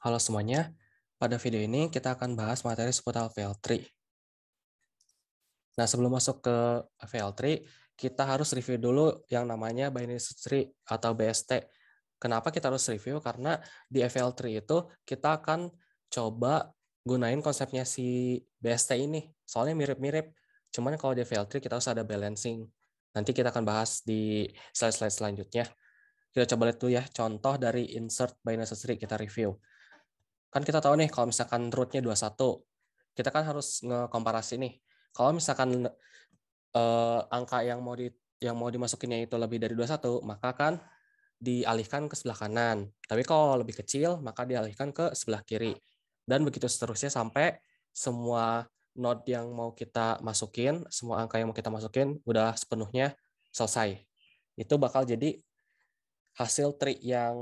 Halo semuanya, pada video ini kita akan bahas materi seputar VL3. Nah, sebelum masuk ke VL3, kita harus review dulu yang namanya binary search atau BST. Kenapa kita harus review? Karena di VL3 itu kita akan coba gunain konsepnya si BST ini. Soalnya mirip-mirip, cuman kalau di VL3 kita harus ada balancing. Nanti kita akan bahas di slide-slide selanjutnya. Kita coba lihat dulu ya, contoh dari insert binary search kita review kan kita tahu nih kalau misalkan rootnya 21, kita kan harus ngekomparasi nih. Kalau misalkan eh, angka yang mau di yang mau dimasukinnya itu lebih dari 21, maka kan dialihkan ke sebelah kanan. Tapi kalau lebih kecil, maka dialihkan ke sebelah kiri. Dan begitu seterusnya sampai semua node yang mau kita masukin, semua angka yang mau kita masukin, udah sepenuhnya selesai. Itu bakal jadi hasil trik yang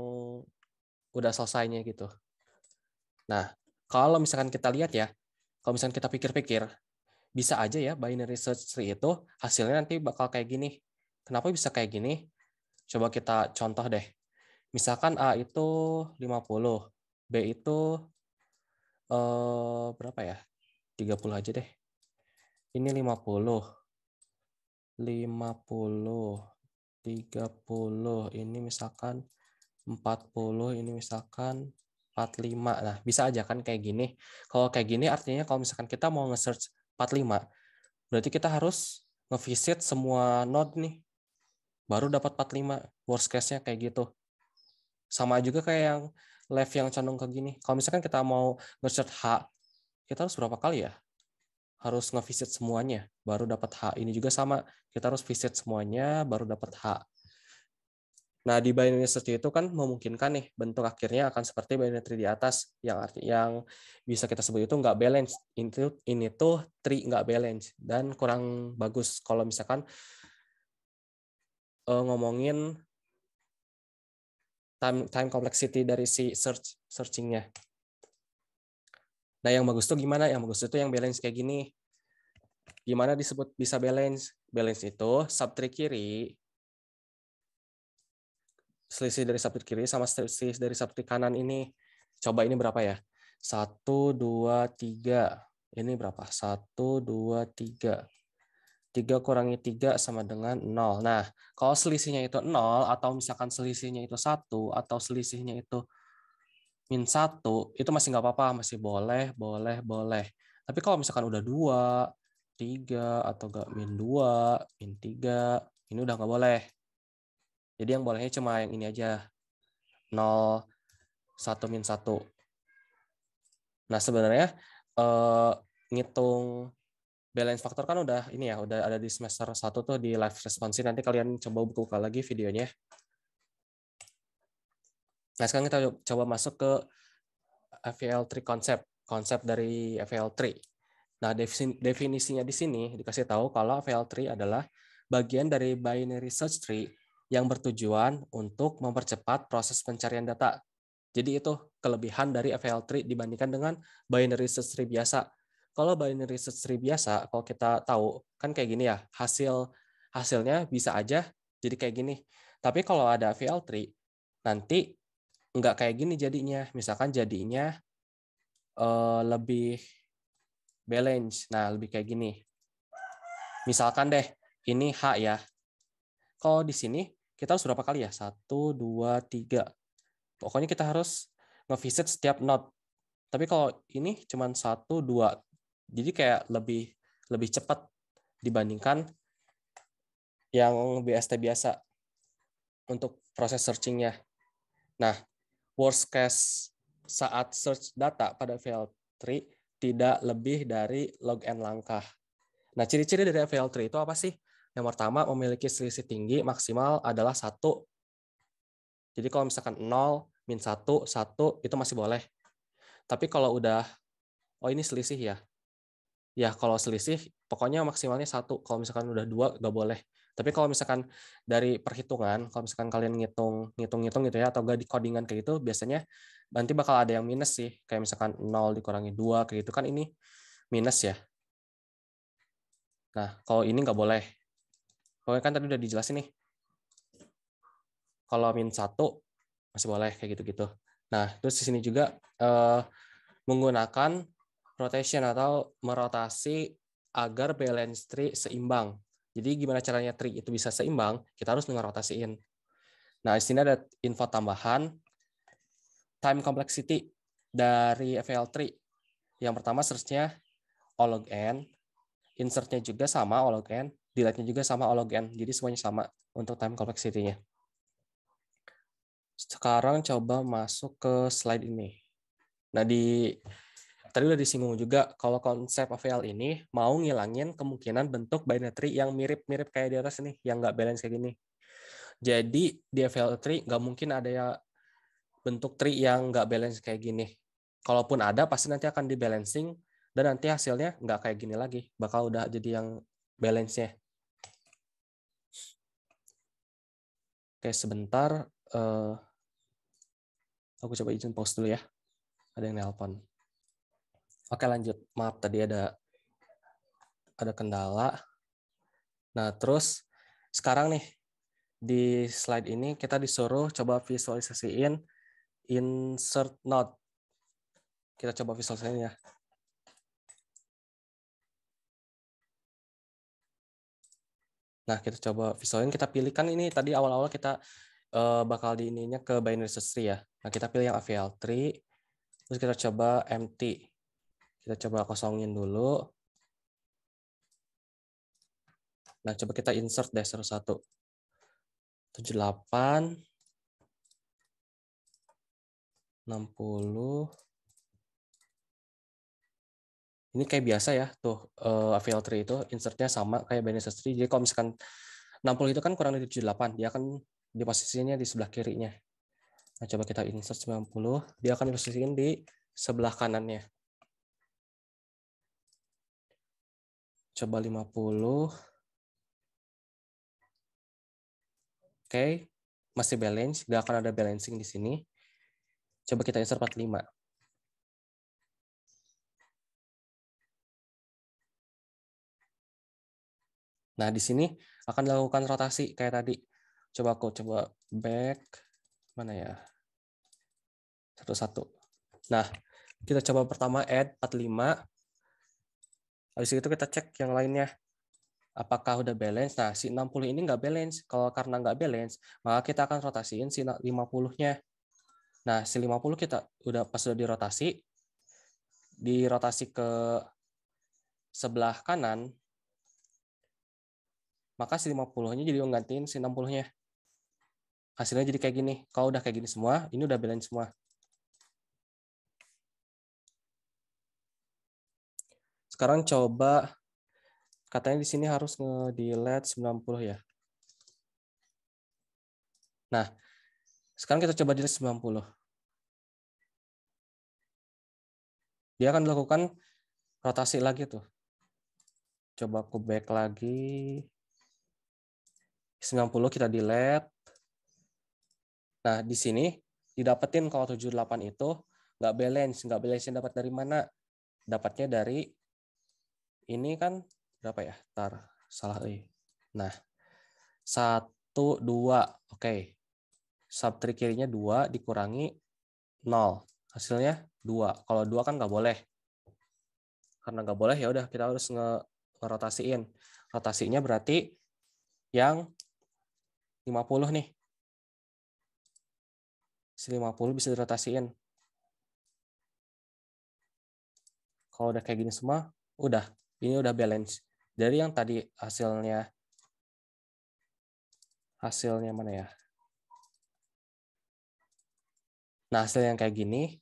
udah selesainya gitu. Nah, kalau misalkan kita lihat ya, kalau misalkan kita pikir-pikir, bisa aja ya binary search tree itu hasilnya nanti bakal kayak gini. Kenapa bisa kayak gini? Coba kita contoh deh. Misalkan A itu 50, B itu eh, berapa ya? 30 aja deh. Ini 50. 50. 30. Ini misalkan 40. Ini misalkan 45 lah bisa aja kan kayak gini kalau kayak gini artinya kalau misalkan kita mau nge-search 45 berarti kita harus nge ngevisit semua node nih baru dapat 45 worst case-nya kayak gitu sama juga kayak yang left yang condong ke gini kalau misalkan kita mau nge-search H kita harus berapa kali ya harus nge ngevisit semuanya baru dapat H ini juga sama kita harus visit semuanya baru dapat H Nah, di binary search itu kan memungkinkan nih bentuk akhirnya akan seperti binary tree di atas yang arti yang bisa kita sebut itu nggak balance. Ini, ini tuh tree nggak balance dan kurang bagus kalau misalkan uh, ngomongin time time complexity dari si search searchingnya. Nah, yang bagus tuh gimana? Yang bagus itu yang balance kayak gini. Gimana disebut bisa balance? Balance itu subtree kiri selisih dari subtrik kiri sama selisih dari subtrik kanan ini. Coba ini berapa ya? satu dua tiga Ini berapa? satu dua tiga tiga kurangi tiga sama dengan nol Nah, kalau selisihnya itu nol atau misalkan selisihnya itu satu atau selisihnya itu min satu itu masih nggak apa-apa, masih boleh, boleh, boleh. Tapi kalau misalkan udah dua tiga atau gak min dua min tiga ini udah nggak boleh. Jadi yang bolehnya cuma yang ini aja. 0, 1, min 1. Nah, sebenarnya eh, ngitung balance factor kan udah ini ya, udah ada di semester 1 tuh di live responsi. Nanti kalian coba buka lagi videonya. Nah, sekarang kita coba masuk ke fl e 3 konsep, konsep dari fl e 3 Nah, definisinya di sini dikasih tahu kalau fl e 3 adalah bagian dari binary search tree yang bertujuan untuk mempercepat proses pencarian data. Jadi itu kelebihan dari FL3 dibandingkan dengan binary search tree biasa. Kalau binary search tree biasa, kalau kita tahu kan kayak gini ya, hasil hasilnya bisa aja jadi kayak gini. Tapi kalau ada FL3 nanti nggak kayak gini jadinya. Misalkan jadinya uh, lebih balance. Nah, lebih kayak gini. Misalkan deh, ini H ya. Kalau di sini kita harus berapa kali ya? Satu, dua, tiga. Pokoknya kita harus nge ngevisit setiap node. Tapi kalau ini cuma satu, dua. Jadi kayak lebih lebih cepat dibandingkan yang BST biasa untuk proses searchingnya. Nah, worst case saat search data pada VL3 tidak lebih dari log n langkah. Nah, ciri-ciri dari VL3 itu apa sih? Yang pertama, memiliki selisih tinggi maksimal adalah satu. Jadi kalau misalkan 0, min 1, 1, itu masih boleh. Tapi kalau udah, oh ini selisih ya. Ya, kalau selisih, pokoknya maksimalnya satu. Kalau misalkan udah dua nggak boleh. Tapi kalau misalkan dari perhitungan, kalau misalkan kalian ngitung, ngitung gitu ya, atau gak di codingan kayak gitu, biasanya nanti bakal ada yang minus sih. Kayak misalkan 0 dikurangi 2, kayak gitu kan ini minus ya. Nah, kalau ini nggak boleh. Pokoknya kan tadi udah dijelasin nih. Kalau min satu masih boleh kayak gitu-gitu. Nah, terus di sini juga eh, menggunakan rotation atau merotasi agar balance tree seimbang. Jadi gimana caranya tree itu bisa seimbang? Kita harus ngerotasiin. Nah, di sini ada info tambahan time complexity dari fl tree. Yang pertama search-nya olog n, insert-nya juga sama olog n, dilihatnya juga sama O Jadi semuanya sama untuk time complexity-nya. Sekarang coba masuk ke slide ini. Nah, di tadi udah disinggung juga kalau konsep AVL ini mau ngilangin kemungkinan bentuk binary yang mirip-mirip kayak di atas nih, yang nggak balance kayak gini. Jadi di AVL tree nggak mungkin ada ya bentuk tree yang nggak balance kayak gini. Kalaupun ada, pasti nanti akan dibalancing dan nanti hasilnya nggak kayak gini lagi. Bakal udah jadi yang balance-nya. Oke, sebentar. Uh, aku coba izin pause dulu ya. Ada yang nelpon. Oke, lanjut. Maaf, tadi ada ada kendala. Nah, terus sekarang nih, di slide ini kita disuruh coba visualisasiin insert node. Kita coba visualisasiin ya. Nah, kita coba visualin, kita pilih kan ini tadi awal-awal kita uh, bakal di ininya ke binary search tree ya. Nah, kita pilih yang AVL3, terus kita coba empty. Kita coba kosongin dulu. Nah, coba kita insert deh 01. 78 60 ini kayak biasa ya tuh uh, eh, filter itu insertnya sama kayak Benny 3 jadi kalau misalkan 60 itu kan kurang dari 78 dia akan di posisinya di sebelah kirinya nah coba kita insert 90 dia akan diposisikan di sebelah kanannya coba 50 oke okay. masih balance Gak akan ada balancing di sini coba kita insert 45 Nah, di sini akan dilakukan rotasi kayak tadi. Coba aku coba back mana ya? Satu-satu. Nah, kita coba pertama add 45. Habis itu kita cek yang lainnya. Apakah udah balance? Nah, si 60 ini nggak balance. Kalau karena nggak balance, maka kita akan rotasiin si 50-nya. Nah, si 50 kita udah pas udah dirotasi, dirotasi ke sebelah kanan, maka si 50-nya jadi menggantiin si 60-nya. Hasilnya jadi kayak gini. Kalau udah kayak gini semua, ini udah balance semua. Sekarang coba katanya di sini harus nge-delete 90 ya. Nah, sekarang kita coba delete 90. Dia akan melakukan rotasi lagi tuh. Coba aku back lagi. 90 kita di lab. Nah, di sini didapetin kalau 78 itu nggak balance. Nggak balance dapat dari mana? Dapatnya dari ini kan berapa ya? Tar, salah. Nah, 1, 2. Oke. Okay. Subtri kirinya 2 dikurangi 0. Hasilnya 2. Kalau 2 kan nggak boleh. Karena nggak boleh ya udah kita harus nge ngerotasiin. Rotasinya berarti yang 50 nih. 50 bisa dirotasiin. Kalau udah kayak gini semua, udah. Ini udah balance. Dari yang tadi hasilnya, hasilnya mana ya? Nah, hasil yang kayak gini,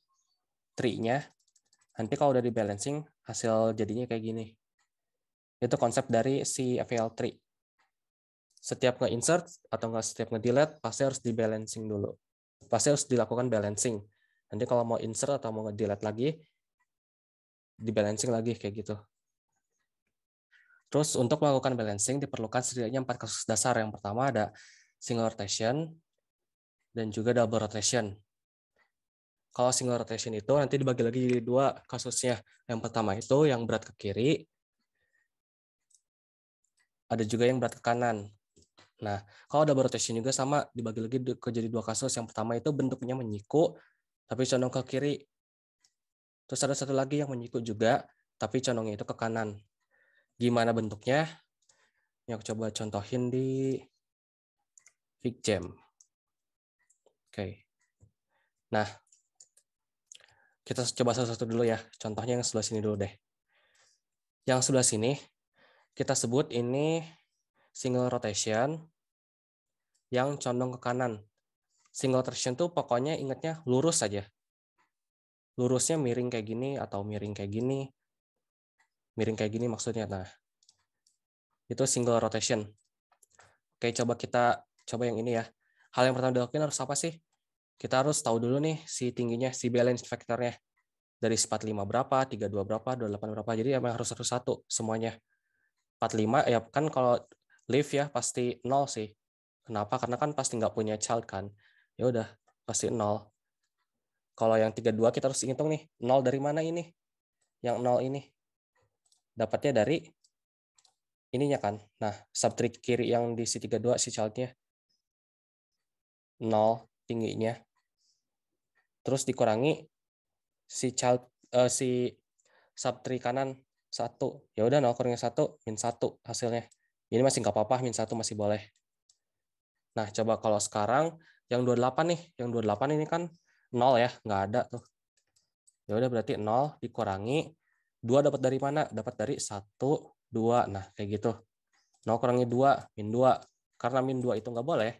tree-nya, nanti kalau udah di balancing, hasil jadinya kayak gini. Itu konsep dari si FL tree setiap nge-insert atau nggak setiap nge-delete pasti harus di balancing dulu. Pasti harus dilakukan balancing. Nanti kalau mau insert atau mau nge-delete lagi di balancing lagi kayak gitu. Terus untuk melakukan balancing diperlukan setidaknya empat kasus dasar. Yang pertama ada single rotation dan juga double rotation. Kalau single rotation itu nanti dibagi lagi jadi dua kasusnya. Yang pertama itu yang berat ke kiri, ada juga yang berat ke kanan. Nah, kalau double rotation juga sama dibagi lagi ke jadi dua kasus. Yang pertama itu bentuknya menyiku, tapi condong ke kiri. Terus ada satu lagi yang menyiku juga, tapi condongnya itu ke kanan. Gimana bentuknya? Yang coba contohin di Fig Jam. Oke. Nah, kita coba satu-satu dulu ya. Contohnya yang sebelah sini dulu deh. Yang sebelah sini, kita sebut ini single rotation yang condong ke kanan. Single rotation tuh pokoknya ingatnya lurus saja. Lurusnya miring kayak gini atau miring kayak gini. Miring kayak gini maksudnya. Nah, itu single rotation. Oke, coba kita coba yang ini ya. Hal yang pertama dilakukan harus apa sih? Kita harus tahu dulu nih si tingginya, si balance factornya. Dari 45 berapa, 32 berapa, 28 berapa. Jadi emang harus satu satu semuanya. 45 ya kan kalau Live ya pasti nol sih. Kenapa? Karena kan pasti nggak punya child kan. Ya udah pasti nol. Kalau yang 32 kita harus hitung nih, nol dari mana ini? Yang nol ini. Dapatnya dari ininya kan. Nah, subtrik kiri yang di C32 si childnya nol tingginya. Terus dikurangi si child uh, si subtrik kanan satu ya udah nol kurangnya satu min satu hasilnya ini masih nggak apa-apa, min 1 masih boleh. Nah, coba kalau sekarang yang 28 nih, yang 28 ini kan 0 ya, nggak ada tuh. Ya udah berarti 0 dikurangi 2 dapat dari mana? Dapat dari 1, 2. Nah, kayak gitu. 0 kurangi 2, min 2. Karena min 2 itu nggak boleh,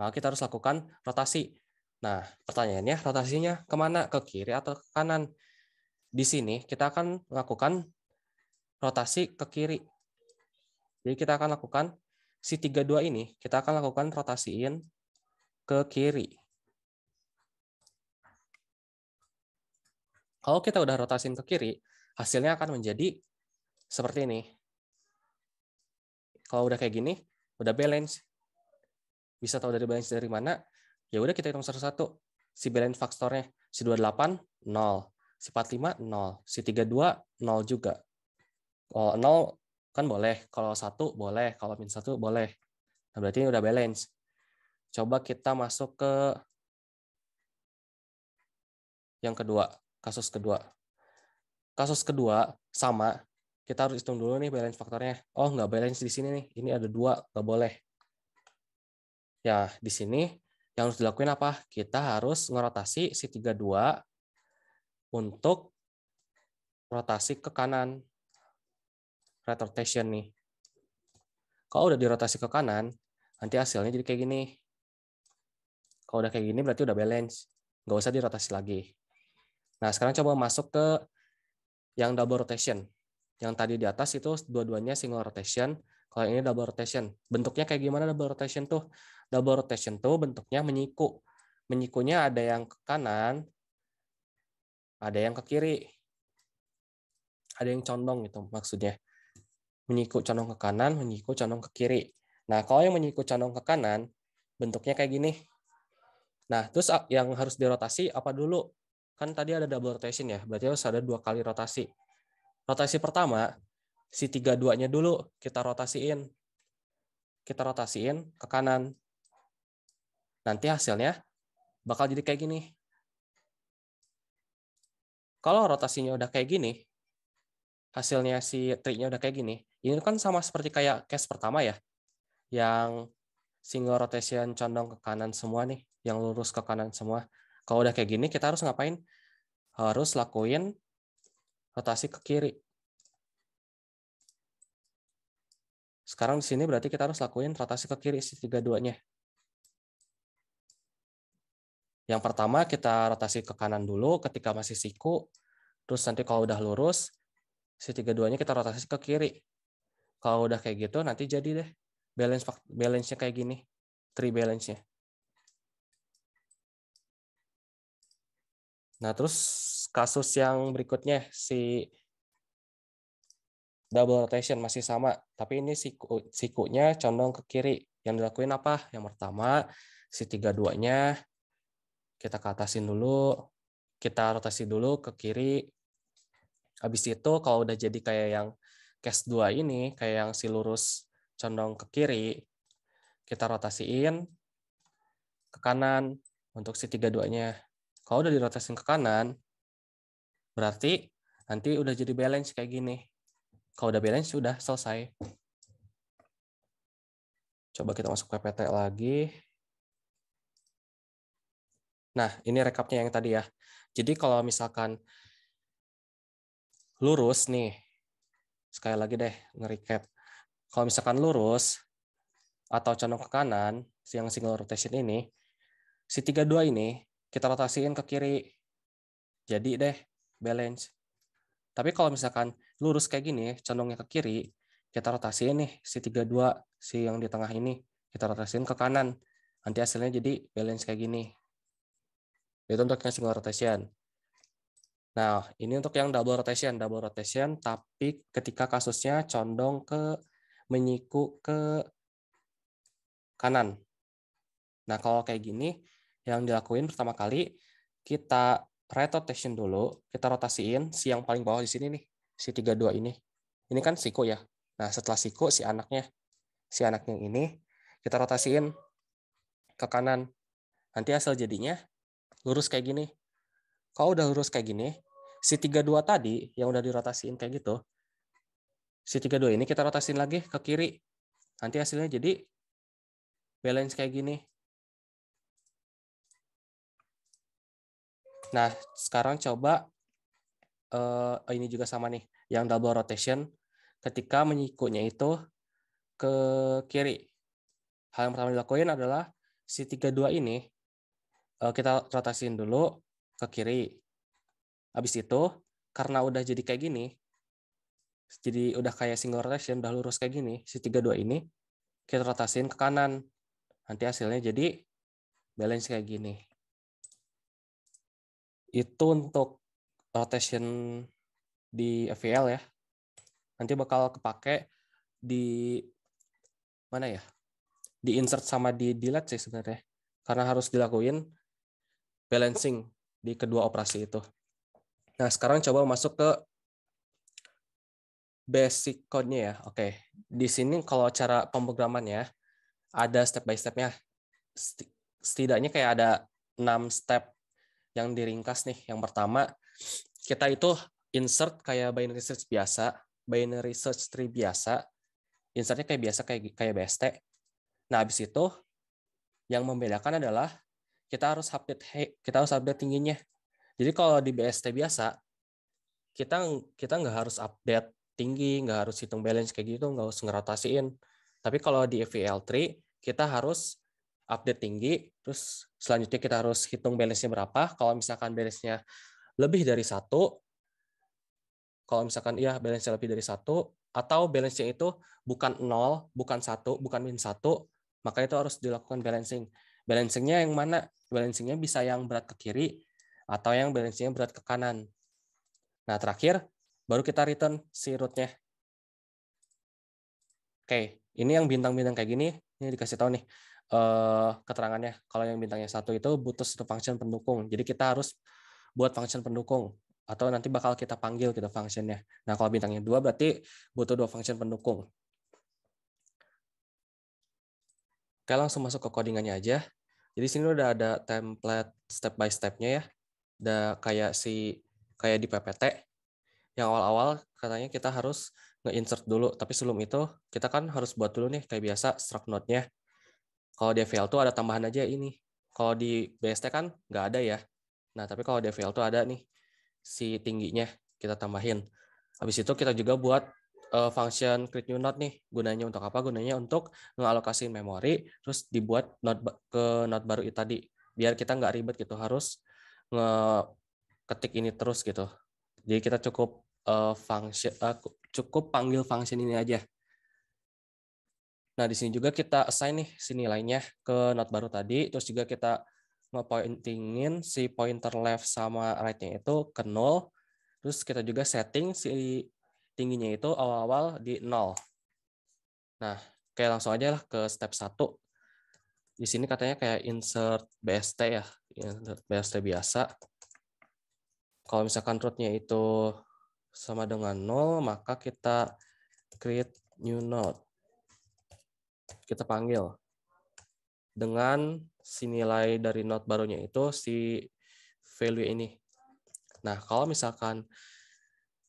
maka kita harus lakukan rotasi. Nah, pertanyaannya rotasinya kemana? Ke kiri atau ke kanan? Di sini kita akan melakukan rotasi ke kiri. Jadi kita akan lakukan si 32 ini, kita akan lakukan rotasiin ke kiri. Kalau kita udah rotasiin ke kiri, hasilnya akan menjadi seperti ini. Kalau udah kayak gini, udah balance. Bisa tahu dari balance dari mana? Ya udah kita hitung satu-satu. Si balance faktornya, si 28, 0. Si 45, 0. Si 32, 0 juga. Oh, 0 Kan boleh, kalau satu boleh, kalau min satu boleh. Nah, berarti ini udah balance. Coba kita masuk ke yang kedua, kasus kedua. Kasus kedua sama, kita harus hitung dulu nih balance faktornya. Oh, nggak balance di sini nih. Ini ada dua, nggak boleh. Ya, di sini yang harus dilakuin apa? Kita harus ngerotasi si 32 untuk rotasi ke kanan retortation nih. Kalau udah dirotasi ke kanan, nanti hasilnya jadi kayak gini. Kalau udah kayak gini berarti udah balance. Nggak usah dirotasi lagi. Nah, sekarang coba masuk ke yang double rotation. Yang tadi di atas itu dua-duanya single rotation, kalau ini double rotation. Bentuknya kayak gimana double rotation tuh? Double rotation tuh bentuknya menyiku. Menyikunya ada yang ke kanan, ada yang ke kiri. Ada yang condong gitu maksudnya menyikut condong ke kanan, menyikut condong ke kiri. Nah, kalau yang menyikut condong ke kanan, bentuknya kayak gini. Nah, terus ah, yang harus dirotasi apa dulu? Kan tadi ada double rotation ya, berarti harus ada dua kali rotasi. Rotasi pertama, si tiga duanya dulu kita rotasiin. Kita rotasiin ke kanan. Nanti hasilnya bakal jadi kayak gini. Kalau rotasinya udah kayak gini, hasilnya si triknya udah kayak gini, ini kan sama seperti kayak case pertama ya, yang single rotation condong ke kanan semua nih, yang lurus ke kanan semua. Kalau udah kayak gini, kita harus ngapain? Harus lakuin rotasi ke kiri. Sekarang di sini berarti kita harus lakuin rotasi ke kiri si tiga duanya. Yang pertama kita rotasi ke kanan dulu ketika masih siku, terus nanti kalau udah lurus, si tiga duanya kita rotasi ke kiri. Kalau udah kayak gitu nanti jadi deh balance balance-nya kayak gini, tri balance-nya. Nah, terus kasus yang berikutnya si double rotation masih sama, tapi ini siku, sikunya condong ke kiri. Yang dilakuin apa? Yang pertama, si tiga duanya kita ke atasin dulu, kita rotasi dulu ke kiri. Habis itu kalau udah jadi kayak yang case 2 ini kayak yang si lurus condong ke kiri, kita rotasiin ke kanan untuk si 32-nya. Kalau udah dirotasiin ke kanan, berarti nanti udah jadi balance kayak gini. Kalau udah balance, sudah selesai. Coba kita masuk PPT lagi. Nah, ini rekapnya yang tadi ya. Jadi kalau misalkan lurus nih, sekali lagi deh nge-recap. Kalau misalkan lurus atau condong ke kanan, yang single rotation ini, si 32 ini kita rotasiin ke kiri. Jadi deh balance. Tapi kalau misalkan lurus kayak gini, condongnya ke kiri, kita rotasiin nih si 32, si yang di tengah ini, kita rotasiin ke kanan. Nanti hasilnya jadi balance kayak gini. Itu untuk yang single rotation. Nah, ini untuk yang double rotation, double rotation tapi ketika kasusnya condong ke menyiku ke kanan. Nah, kalau kayak gini yang dilakuin pertama kali kita rotation dulu, kita rotasiin si yang paling bawah di sini nih, si 32 ini. Ini kan siku ya. Nah, setelah siku si anaknya si anaknya ini kita rotasiin ke kanan. Nanti hasil jadinya lurus kayak gini kalau udah lurus kayak gini, si 32 tadi yang udah dirotasiin kayak gitu, si 32 ini kita rotasiin lagi ke kiri. Nanti hasilnya jadi balance kayak gini. Nah, sekarang coba eh, ini juga sama nih, yang double rotation ketika menyikunya itu ke kiri. Hal yang pertama dilakuin adalah si 32 ini eh, kita rotasiin dulu, ke kiri. Habis itu, karena udah jadi kayak gini, jadi udah kayak single rotation, udah lurus kayak gini, si 32 ini, kita rotasin ke kanan. Nanti hasilnya jadi balance kayak gini. Itu untuk rotation di FVL ya. Nanti bakal kepake di mana ya? Di insert sama di delete sih sebenarnya. Karena harus dilakuin balancing di kedua operasi itu. Nah, sekarang coba masuk ke basic code-nya ya. Oke, di sini kalau cara pemrogramannya ada step by step-nya. Setidaknya kayak ada 6 step yang diringkas nih. Yang pertama, kita itu insert kayak binary search biasa, binary search tree biasa, insertnya kayak biasa kayak kayak BST. Nah, habis itu yang membedakan adalah kita harus update kita harus update tingginya. Jadi kalau di BST biasa kita kita nggak harus update tinggi, nggak harus hitung balance kayak gitu, nggak usah ngerotasiin. Tapi kalau di evl 3 kita harus update tinggi, terus selanjutnya kita harus hitung balance-nya berapa. Kalau misalkan balance-nya lebih dari satu, kalau misalkan iya balance-nya lebih dari satu, atau balance-nya itu bukan nol, bukan satu, bukan min satu, maka itu harus dilakukan balancing balancingnya yang mana balancingnya bisa yang berat ke kiri atau yang balancingnya berat ke kanan nah terakhir baru kita return si rootnya oke ini yang bintang-bintang kayak gini ini dikasih tahu nih uh, keterangannya kalau yang bintangnya satu itu butuh satu function pendukung jadi kita harus buat function pendukung atau nanti bakal kita panggil gitu functionnya. Nah kalau bintangnya dua berarti butuh dua function pendukung. Oke, langsung masuk ke codingannya aja. Jadi sini udah ada template step by stepnya ya. Udah kayak si kayak di PPT. Yang awal-awal katanya kita harus nge-insert dulu, tapi sebelum itu kita kan harus buat dulu nih kayak biasa struct node-nya. Kalau di VL tuh ada tambahan aja ini. Kalau di BST kan nggak ada ya. Nah, tapi kalau di VL tuh ada nih si tingginya kita tambahin. Habis itu kita juga buat uh, function create new node nih gunanya untuk apa? Gunanya untuk mengalokasi memori terus dibuat node ke node baru itu tadi biar kita nggak ribet gitu harus ngeketik ini terus gitu. Jadi kita cukup uh, function uh, cukup panggil function ini aja. Nah, di sini juga kita assign nih si nilainya ke node baru tadi, terus juga kita ngepointingin si pointer left sama rightnya itu ke nol. Terus kita juga setting si tingginya itu awal-awal di nol. Nah, kayak langsung aja lah ke step 1. Di sini katanya kayak insert BST ya, insert BST biasa. Kalau misalkan rootnya itu sama dengan nol, maka kita create new node. Kita panggil dengan si nilai dari node barunya itu si value ini. Nah, kalau misalkan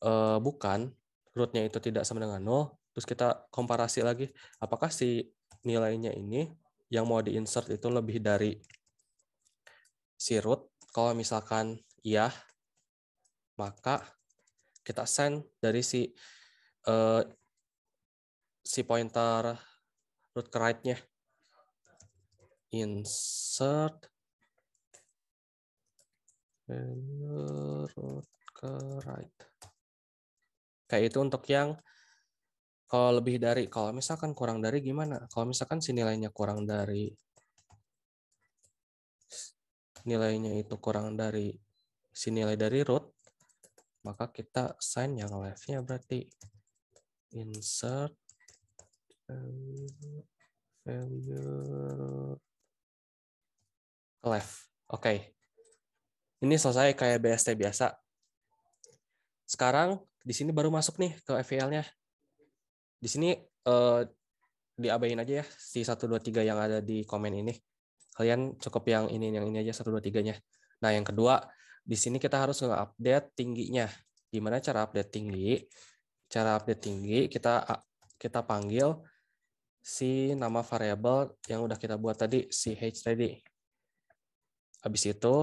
eh, bukan, rootnya itu tidak sama dengan nol, terus kita komparasi lagi apakah si nilainya ini yang mau diinsert itu lebih dari si root. Kalau misalkan iya, maka kita send dari si uh, si pointer root ke right-nya. Insert root ke right. Kayak itu untuk yang kalau lebih dari, kalau misalkan kurang dari gimana? Kalau misalkan si nilainya kurang dari nilainya itu kurang dari si nilai dari root, maka kita sign yang leftnya berarti insert eh, value left. Oke. Okay. Ini selesai kayak BST biasa. Sekarang di sini baru masuk nih ke FVL-nya. E di sini eh, diabain aja ya si 1 2 3 yang ada di komen ini. Kalian cukup yang ini yang ini aja 1 2 3-nya. Nah, yang kedua, di sini kita harus nge-update tingginya. Gimana cara update tinggi? Cara update tinggi kita kita panggil si nama variable yang udah kita buat tadi, si h tadi. Habis itu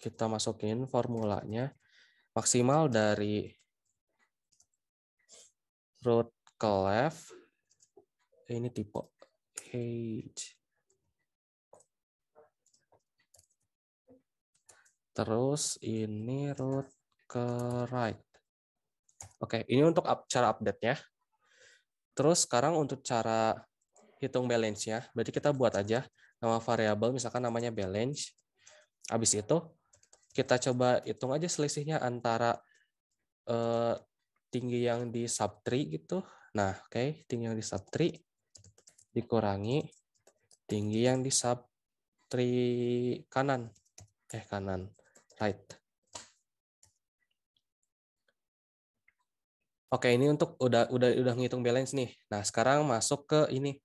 kita masukin formulanya maksimal dari root ke left ini tipe age terus ini root ke right oke ini untuk up, cara update nya terus sekarang untuk cara hitung balance nya berarti kita buat aja nama variabel misalkan namanya balance habis itu kita coba hitung aja selisihnya antara eh, tinggi yang di subtree gitu. Nah, oke, okay. tinggi yang di subtree dikurangi tinggi yang di subtree kanan. Eh, kanan. Right. Oke, ini untuk udah udah udah ngitung balance nih. Nah, sekarang masuk ke ini.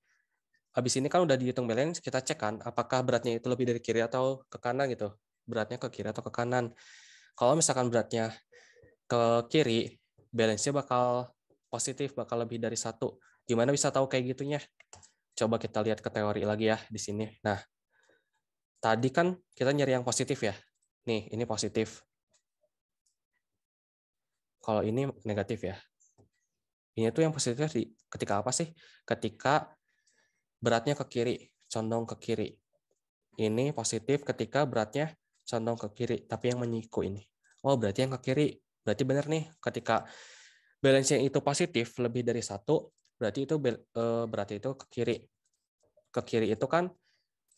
Habis ini kan udah dihitung balance, kita cek kan apakah beratnya itu lebih dari kiri atau ke kanan gitu beratnya ke kiri atau ke kanan. Kalau misalkan beratnya ke kiri, balance-nya bakal positif, bakal lebih dari satu. Gimana bisa tahu kayak gitunya? Coba kita lihat ke teori lagi ya di sini. Nah, tadi kan kita nyari yang positif ya. Nih, ini positif. Kalau ini negatif ya. Ini tuh yang positif di, ketika apa sih? Ketika beratnya ke kiri, condong ke kiri. Ini positif ketika beratnya condong ke kiri, tapi yang menyiku ini. Oh, berarti yang ke kiri. Berarti benar nih, ketika balance yang itu positif lebih dari satu, berarti itu eh, berarti itu ke kiri. Ke kiri itu kan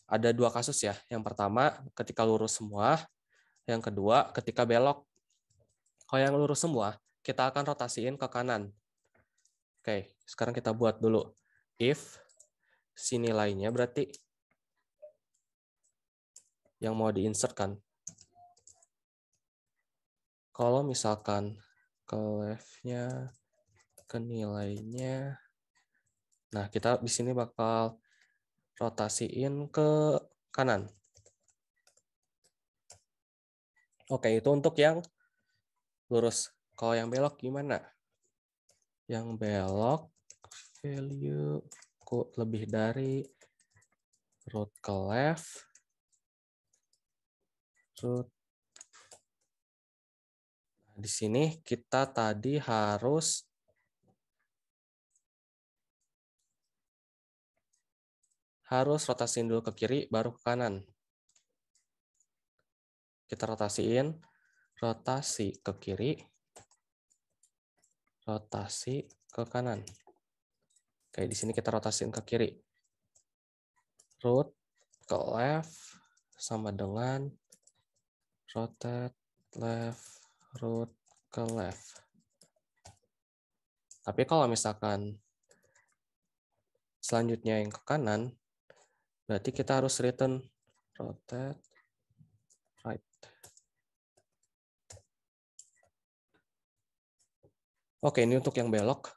ada dua kasus ya. Yang pertama ketika lurus semua, yang kedua ketika belok. Kalau yang lurus semua, kita akan rotasiin ke kanan. Oke, sekarang kita buat dulu if si nilainya berarti yang mau diinsertkan. Kalau misalkan ke left-nya, ke nilainya, nah kita di sini bakal rotasiin ke kanan. Oke, itu untuk yang lurus. Kalau yang belok gimana? Yang belok value lebih dari root ke left root. Nah, di sini kita tadi harus harus rotasiin dulu ke kiri baru ke kanan. Kita rotasiin, rotasi ke kiri, rotasi ke kanan. Oke, di sini kita rotasiin ke kiri. Root ke left sama dengan rotate left root ke left. Tapi kalau misalkan selanjutnya yang ke kanan, berarti kita harus return rotate right. Oke, ini untuk yang belok.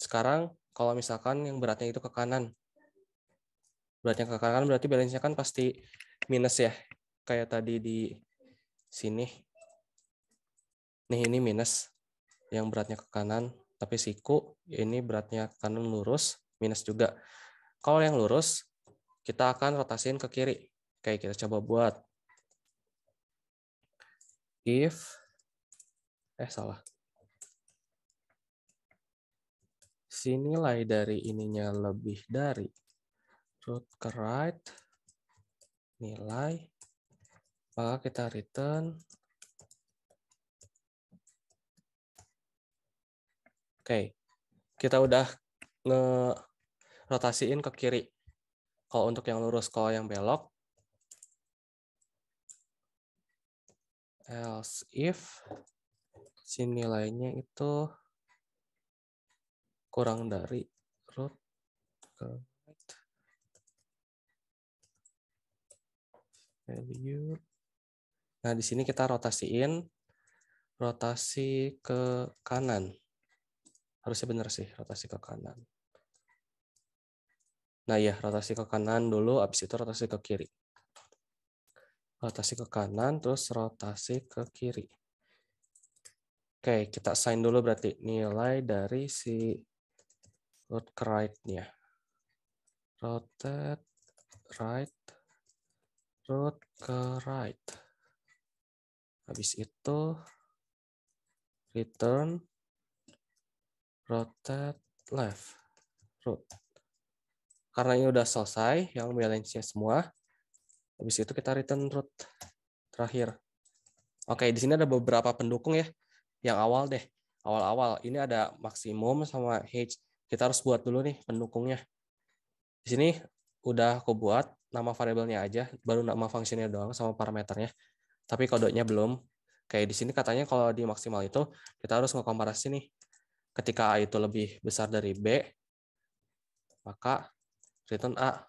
Sekarang kalau misalkan yang beratnya itu ke kanan, beratnya ke kanan berarti balance-nya kan pasti minus ya, kayak tadi di sini. Nih ini minus yang beratnya ke kanan, tapi siku ini beratnya ke kanan lurus, minus juga. Kalau yang lurus, kita akan rotasiin ke kiri. Oke, kita coba buat. If, eh salah. Si nilai dari ininya lebih dari root ke right, nilai maka kita return Oke, kita udah nge-rotasiin ke kiri. Kalau untuk yang lurus, kalau yang belok, else if si nilainya itu kurang dari root value Nah, di sini kita rotasiin rotasi ke kanan. Harusnya benar sih, rotasi ke kanan. Nah, ya, rotasi ke kanan dulu, abis itu rotasi ke kiri. Rotasi ke kanan, terus rotasi ke kiri. Oke, kita sign dulu berarti nilai dari si root right-nya. Rotate right, root ke right. Habis itu return rotate left root. Karena ini udah selesai yang balance-nya semua. Habis itu kita return root terakhir. Oke, di sini ada beberapa pendukung ya. Yang awal deh, awal-awal. Ini ada maksimum sama H. Kita harus buat dulu nih pendukungnya. Di sini udah aku buat nama variabelnya aja, baru nama fungsinya doang sama parameternya tapi kodenya belum. Kayak di sini katanya kalau di maksimal itu kita harus ngekomparasi nih. Ketika A itu lebih besar dari B, maka return A.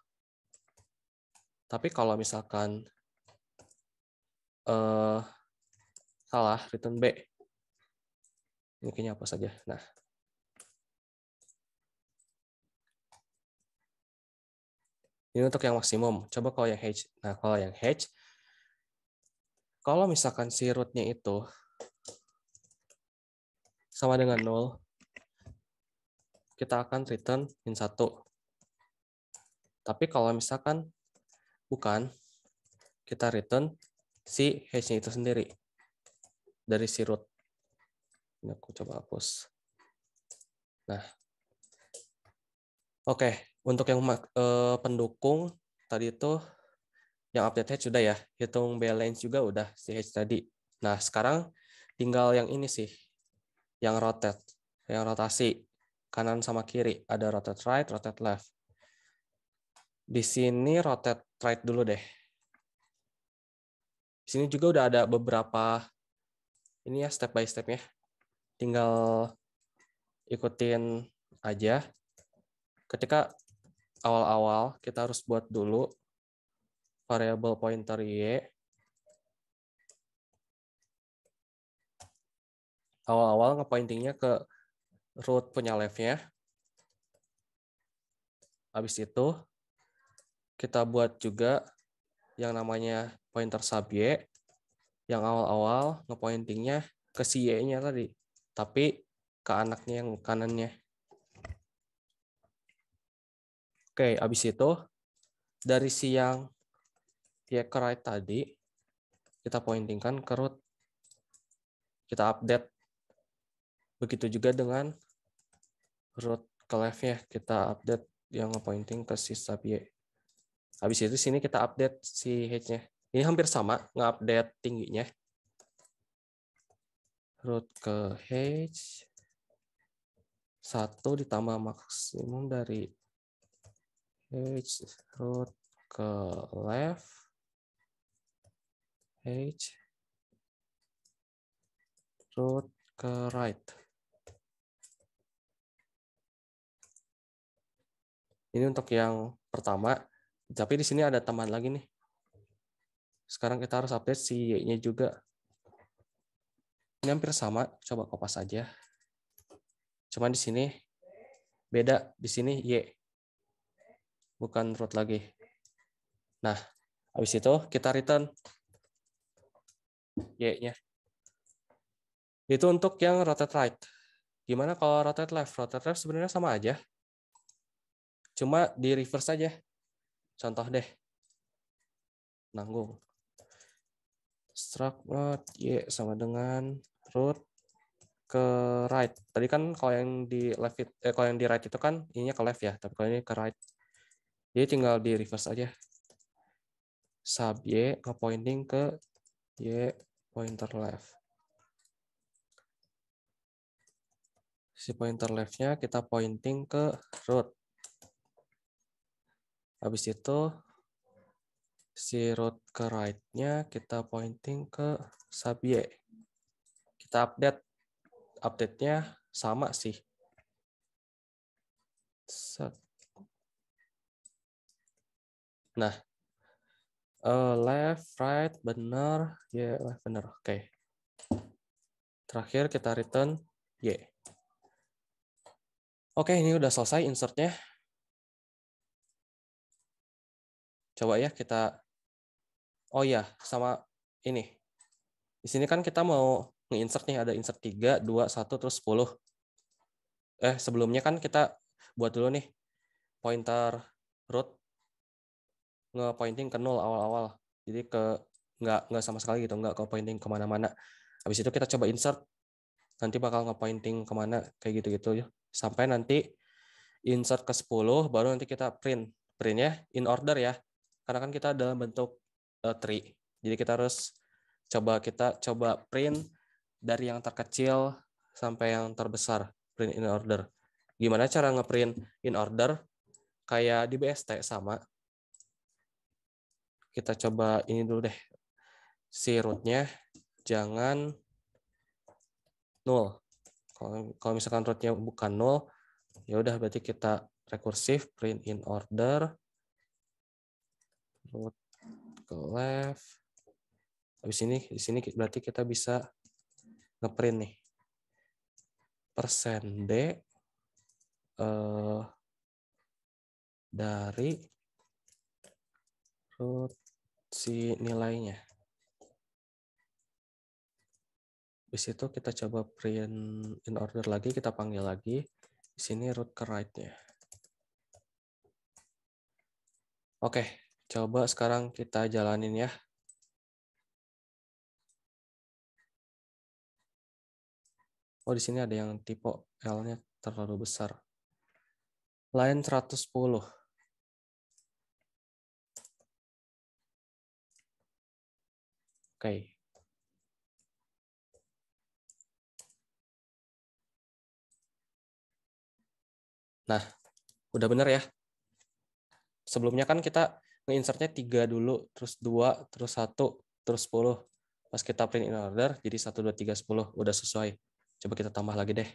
Tapi kalau misalkan eh, salah, return B. Ini apa saja. Nah, ini untuk yang maksimum. Coba kalau yang H. Nah, kalau yang H, kalau misalkan si rootnya itu sama dengan 0, kita akan return min 1. Tapi kalau misalkan bukan, kita return si hash-nya itu sendiri dari si root. Ini aku coba hapus. Nah, oke. Okay. Untuk yang eh, pendukung tadi itu yang update hedge sudah ya, hitung balance juga udah si hedge tadi. Nah, sekarang tinggal yang ini sih, yang rotate, yang rotasi kanan sama kiri, ada rotate right, rotate left. Di sini rotate right dulu deh. Di sini juga udah ada beberapa ini ya step by step ya. Tinggal ikutin aja. Ketika awal-awal kita harus buat dulu variable pointer y awal-awal ngepointingnya ke root punya left leftnya. Habis itu kita buat juga yang namanya pointer sub y yang awal-awal ngepointingnya ke si y-nya tadi, tapi ke anaknya yang kanannya. Oke, habis itu dari si yang ya right tadi, kita pointingkan ke root, kita update. Begitu juga dengan root ke left ya kita update yang pointing ke sisa Y. Habis itu sini kita update si H-nya. Ini hampir sama, nge-update tingginya. Root ke H, satu ditambah maksimum dari H root ke left H root ke right. Ini untuk yang pertama, tapi di sini ada teman lagi nih. Sekarang kita harus update si Y-nya juga. Ini hampir sama, coba kopas saja. Cuman di sini beda, di sini Y. Bukan root lagi. Nah, habis itu kita return Y-nya. Itu untuk yang rotate right. Gimana kalau rotate left? Rotate left sebenarnya sama aja. Cuma di reverse aja. Contoh deh. Nanggung. Struct not Y sama dengan root ke right. Tadi kan kalau yang di left eh, kalau yang di right itu kan ininya ke left ya, tapi kalau ini ke right. Jadi tinggal di reverse aja. Sub Y ke pointing ke Y pointer left. Si pointer left-nya kita pointing ke root. Habis itu si root ke right-nya kita pointing ke sub Y. Kita update. Update-nya sama sih. Set. Nah, Uh, left, right, benar. Y, yeah, left, benar. Oke. Okay. Terakhir kita return Y. Yeah. Oke, okay, ini udah selesai insertnya. Coba ya kita... Oh ya, sama ini. Di sini kan kita mau nge-insert nih, ada insert 3, 2, 1, terus 10. Eh, sebelumnya kan kita buat dulu nih pointer root nge-pointing ke nol awal-awal. Jadi ke nggak nggak sama sekali gitu, nggak ke pointing kemana-mana. Habis itu kita coba insert, nanti bakal nge-pointing kemana, kayak gitu-gitu ya. Sampai nanti insert ke 10, baru nanti kita print. Printnya in order ya, karena kan kita dalam bentuk uh, tree. Jadi kita harus coba kita coba print dari yang terkecil sampai yang terbesar, print in order. Gimana cara ngeprint in order? Kayak di BST sama, kita coba ini dulu deh. Si rootnya jangan nol. Kalau, misalkan rootnya bukan nol, ya udah berarti kita rekursif print in order root ke left. Habis ini di sini berarti kita bisa ngeprint nih. persen %d eh, dari root si nilainya. Habis itu kita coba print in order lagi, kita panggil lagi. Di sini root ke right-nya. Oke, coba sekarang kita jalanin ya. Oh, di sini ada yang tipe L-nya terlalu besar. Line 110. Okay. Nah, udah bener ya. Sebelumnya kan kita nge-insertnya 3 dulu, terus 2, terus 1, terus 10. Pas kita print in order, jadi 1, 2, 3, 10. Udah sesuai. Coba kita tambah lagi deh.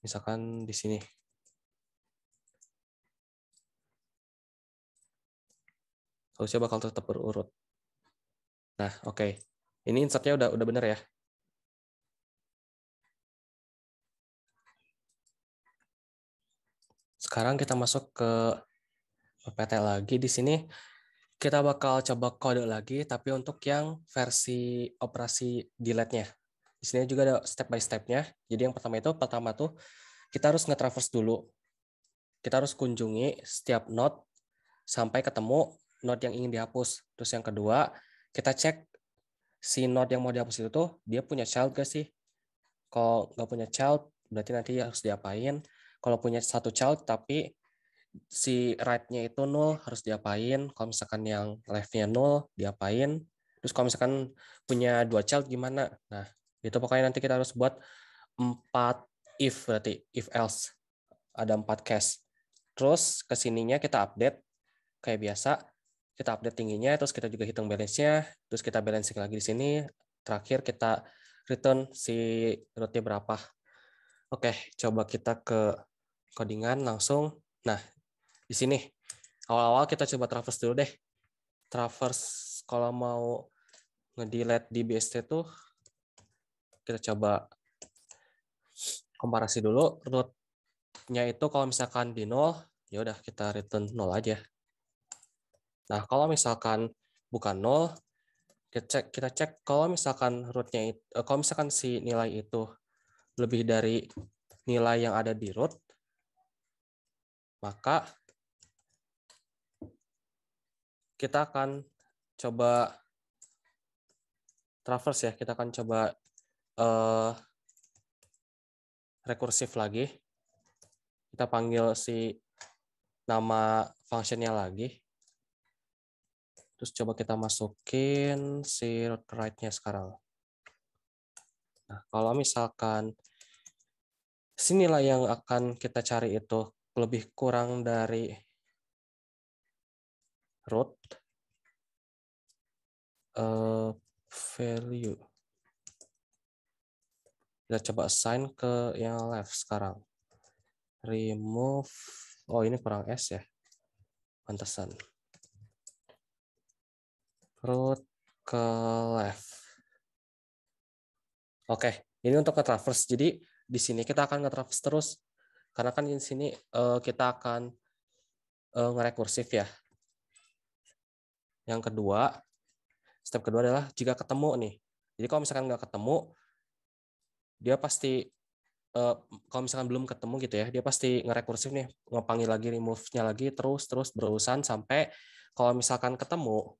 Misalkan di sini. Harusnya bakal tetap berurut. Nah, oke. Okay. Ini insertnya udah udah benar ya? Sekarang kita masuk ke PPT lagi. Di sini kita bakal coba kode lagi, tapi untuk yang versi operasi delete-nya. Di sini juga ada step by step-nya. Jadi yang pertama itu, pertama tuh kita harus nge-traverse dulu. Kita harus kunjungi setiap node sampai ketemu node yang ingin dihapus. Terus yang kedua, kita cek si node yang mau dihapus itu tuh dia punya child gak sih? Kalau nggak punya child berarti nanti harus diapain? Kalau punya satu child tapi si right-nya itu nol harus diapain? Kalau misalkan yang left-nya nol diapain? Terus kalau misalkan punya dua child gimana? Nah itu pokoknya nanti kita harus buat empat if berarti if else ada empat case. Terus kesininya kita update kayak biasa kita update tingginya, terus kita juga hitung balance-nya, terus kita balancing lagi di sini, terakhir kita return si rootnya berapa. Oke, coba kita ke codingan langsung. Nah, di sini awal-awal kita coba traverse dulu deh. Traverse kalau mau ngedelete di BST tuh kita coba komparasi dulu rootnya itu kalau misalkan di nol ya udah kita return nol aja Nah, kalau misalkan bukan nol, kita cek, kita cek kalau misalkan rootnya itu, eh, kalau misalkan si nilai itu lebih dari nilai yang ada di root, maka kita akan coba traverse ya, kita akan coba uh, rekursif lagi. Kita panggil si nama functionnya lagi. Terus coba kita masukin si right-nya sekarang. Nah, kalau misalkan sinilah yang akan kita cari itu lebih kurang dari root eh, value. Kita coba assign ke yang left sekarang. Remove, oh ini kurang S ya, pantesan root ke left. Oke, ini untuk ke traverse. Jadi di sini kita akan ke traverse terus karena kan di sini uh, kita akan uh, eh, ngerekursif ya. Yang kedua, step kedua adalah jika ketemu nih. Jadi kalau misalkan nggak ketemu, dia pasti uh, kalau misalkan belum ketemu gitu ya, dia pasti ngerekursif nih, ngepanggil lagi remove-nya lagi terus terus berurusan sampai kalau misalkan ketemu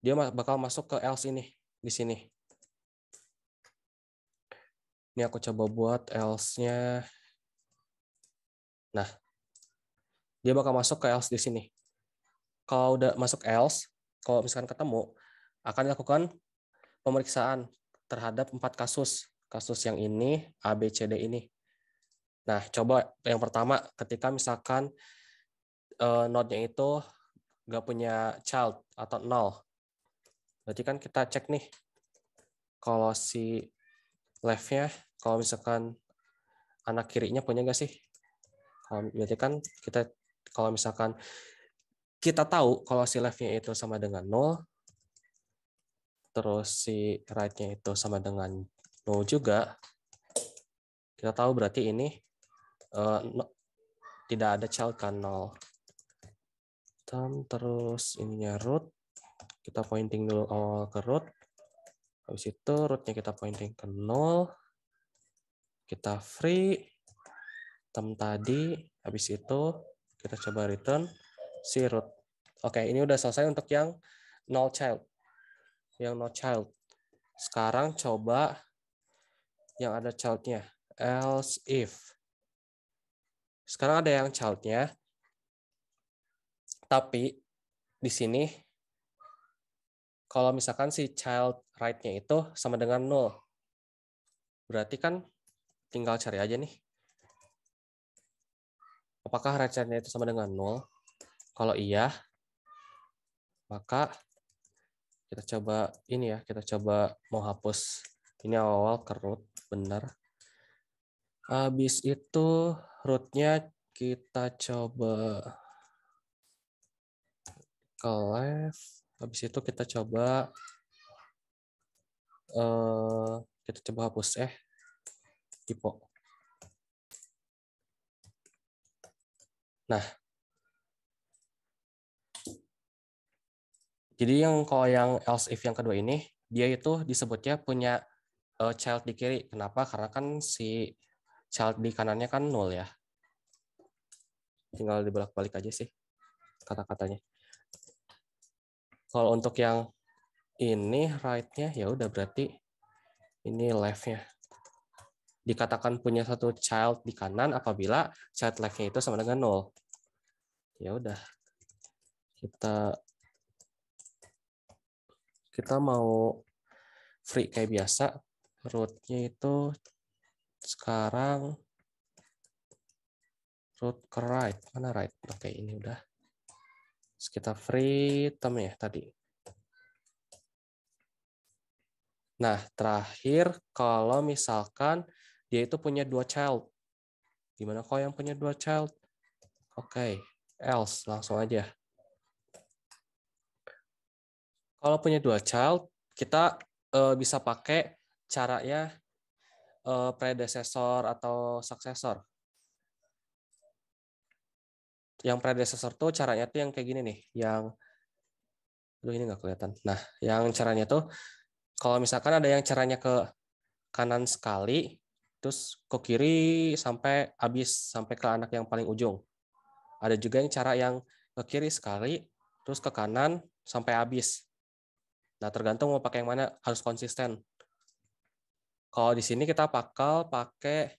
dia bakal masuk ke else ini di sini. Ini aku coba buat else-nya. Nah, dia bakal masuk ke else di sini. Kalau udah masuk else, kalau misalkan ketemu, akan dilakukan pemeriksaan terhadap empat kasus. Kasus yang ini, A, B, C, D ini. Nah, coba yang pertama, ketika misalkan uh, node-nya itu nggak punya child atau nol, Berarti kan kita cek nih kalau si left-nya, kalau misalkan anak kirinya punya nggak sih? Kalau, berarti kan kita kalau misalkan kita tahu kalau si left-nya itu sama dengan 0, terus si right-nya itu sama dengan 0 juga, kita tahu berarti ini uh, no, tidak ada child kan 0. Terus ininya root, kita pointing dulu awal ke root. Habis itu rootnya kita pointing ke 0. Kita free tem tadi. Habis itu kita coba return si root. Oke, ini udah selesai untuk yang null child. Yang no child. Sekarang coba yang ada childnya. Else if. Sekarang ada yang childnya. Tapi di sini kalau misalkan si child right-nya itu sama dengan 0. Berarti kan tinggal cari aja nih. Apakah right nya itu sama dengan 0? Kalau iya, maka kita coba ini ya, kita coba mau hapus ini awal-awal ke root, benar. Habis itu root-nya kita coba ke left Habis itu kita coba eh, kita coba hapus eh typo. Nah, jadi yang kalau yang else if yang kedua ini dia itu disebutnya punya uh, child di kiri. Kenapa? Karena kan si child di kanannya kan nol ya. Tinggal dibolak-balik aja sih kata-katanya. Kalau untuk yang ini right-nya ya udah berarti ini left-nya. Dikatakan punya satu child di kanan apabila child left-nya itu sama dengan 0. Ya udah. Kita kita mau free kayak biasa. Root-nya itu sekarang root ke right. Mana right? Oke, ini udah sekitar free term ya tadi. Nah, terakhir kalau misalkan dia itu punya dua child. Gimana kalau yang punya dua child? Oke, okay. else langsung aja. Kalau punya dua child, kita uh, bisa pakai caranya uh, predecessor atau successor yang predecessor tuh caranya tuh yang kayak gini nih, yang aduh ini nggak kelihatan. Nah, yang caranya tuh kalau misalkan ada yang caranya ke kanan sekali, terus ke kiri sampai habis sampai ke anak yang paling ujung. Ada juga yang cara yang ke kiri sekali, terus ke kanan sampai habis. Nah, tergantung mau pakai yang mana harus konsisten. Kalau di sini kita bakal pakai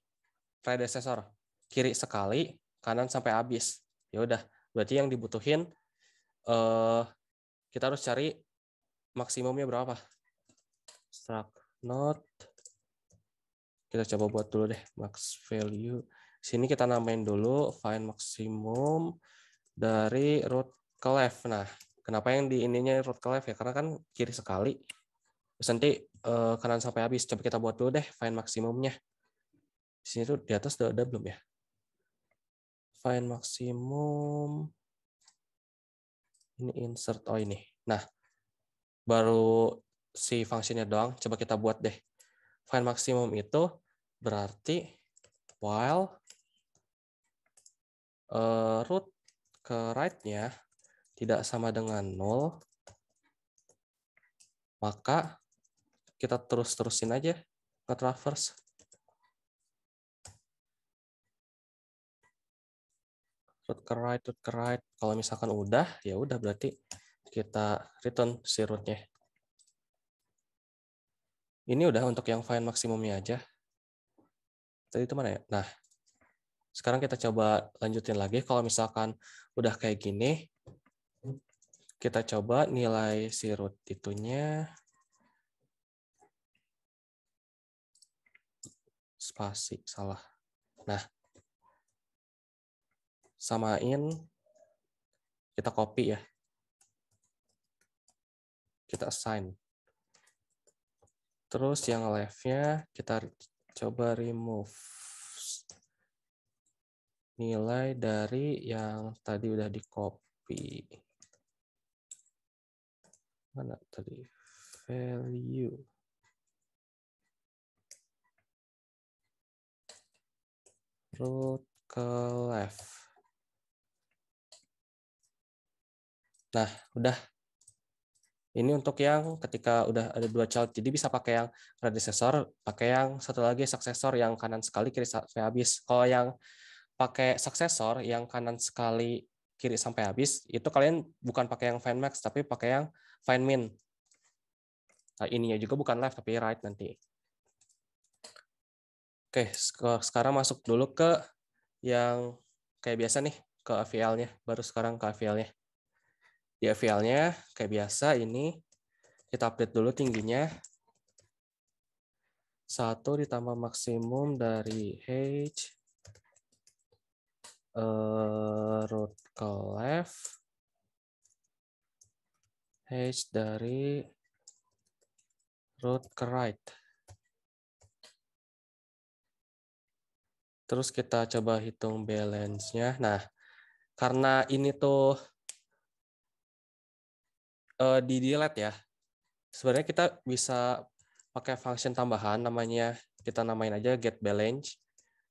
predecessor, kiri sekali, kanan sampai habis ya udah berarti yang dibutuhin eh, kita harus cari maksimumnya berapa struct not kita coba buat dulu deh max value sini kita namain dulu find maksimum dari root ke left nah kenapa yang di ininya root ke left ya karena kan kiri sekali terus nanti eh, kanan sampai habis coba kita buat dulu deh find maksimumnya di sini tuh di atas udah ada belum ya find maksimum ini insert oh ini. Nah, baru si fungsinya doang coba kita buat deh. Find maksimum itu berarti while uh, root ke rightnya tidak sama dengan nol maka kita terus-terusin aja ke traverse root ke right, root Kalau misalkan udah, ya udah berarti kita return si rootnya. Ini udah untuk yang find maksimumnya aja. Tadi itu mana ya? Nah, sekarang kita coba lanjutin lagi. Kalau misalkan udah kayak gini, kita coba nilai si root itunya. Spasi, salah. Nah, samain, kita copy ya. Kita assign. Terus yang left-nya kita coba remove nilai dari yang tadi udah di copy. Mana tadi? Value. Root ke left. Nah, udah. Ini untuk yang ketika udah ada dua child, jadi bisa pakai yang predecessor, pakai yang satu lagi suksesor yang kanan sekali kiri sampai habis. Kalau yang pakai suksesor yang kanan sekali kiri sampai habis, itu kalian bukan pakai yang find max tapi pakai yang find min. Nah, ininya juga bukan left tapi right nanti. Oke, sekarang masuk dulu ke yang kayak biasa nih ke AVL-nya, baru sekarang ke AVL-nya. YFL-nya kayak biasa ini kita update dulu tingginya. satu ditambah maksimum dari H uh, root ke left H dari root ke right. Terus kita coba hitung balance-nya. Nah, karena ini tuh uh, di delete ya. Sebenarnya kita bisa pakai function tambahan namanya kita namain aja get balance.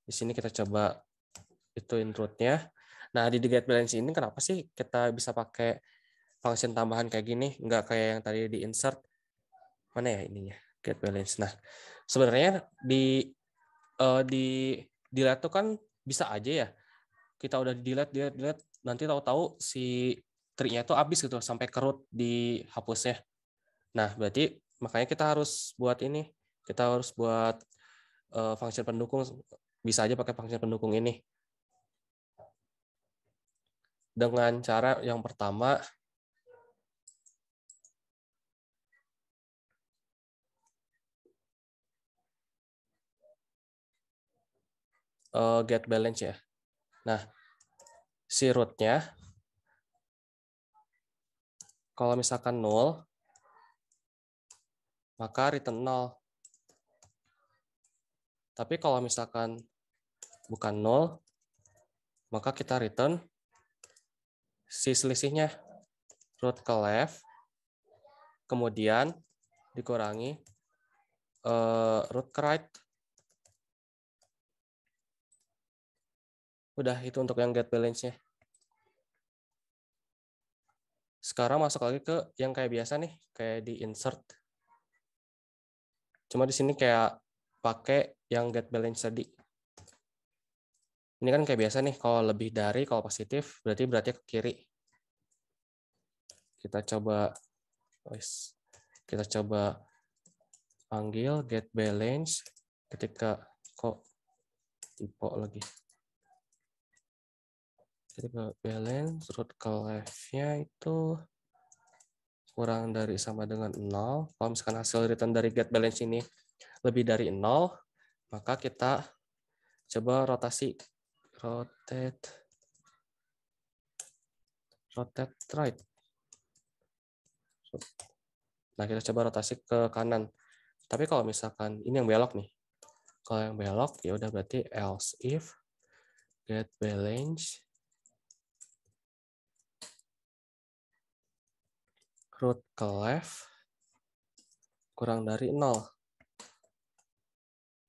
Di sini kita coba itu inroadnya. Nah, di get balance ini kenapa sih kita bisa pakai function tambahan kayak gini, nggak kayak yang tadi di insert. Mana ya ininya? Get balance. Nah, sebenarnya di uh, di delete tuh kan bisa aja ya. Kita udah delete, delete, delete, nanti tahu-tahu si triknya itu habis gitu sampai kerut di hapusnya. Nah, berarti makanya kita harus buat ini, kita harus buat uh, function pendukung bisa aja pakai function pendukung ini. Dengan cara yang pertama uh, get balance ya. Nah, si rootnya kalau misalkan 0, maka return 0. Tapi kalau misalkan bukan 0, maka kita return si selisihnya. Root ke left, kemudian dikurangi uh, root ke right. Udah, itu untuk yang get balance-nya. Sekarang masuk lagi ke yang kayak biasa nih, kayak di insert. Cuma di sini kayak pakai yang get balance tadi. Ini kan kayak biasa nih, kalau lebih dari, kalau positif, berarti berarti ke kiri. Kita coba, kita coba panggil get balance ketika kok tipe lagi. Jadi balance root ke left-nya itu kurang dari sama dengan 0. Kalau misalkan hasil return dari get balance ini lebih dari 0, maka kita coba rotasi rotate rotate right. Nah, kita coba rotasi ke kanan. Tapi kalau misalkan ini yang belok nih. Kalau yang belok ya udah berarti else if get balance root ke left kurang dari 0.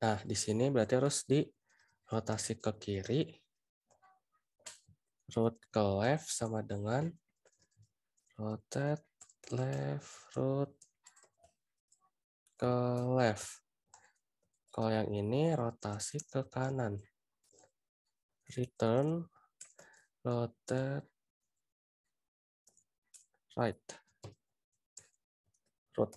Nah, di sini berarti harus di rotasi ke kiri. Root ke left sama dengan rotate left, root ke left. Kalau yang ini rotasi ke kanan. Return, rotate right root.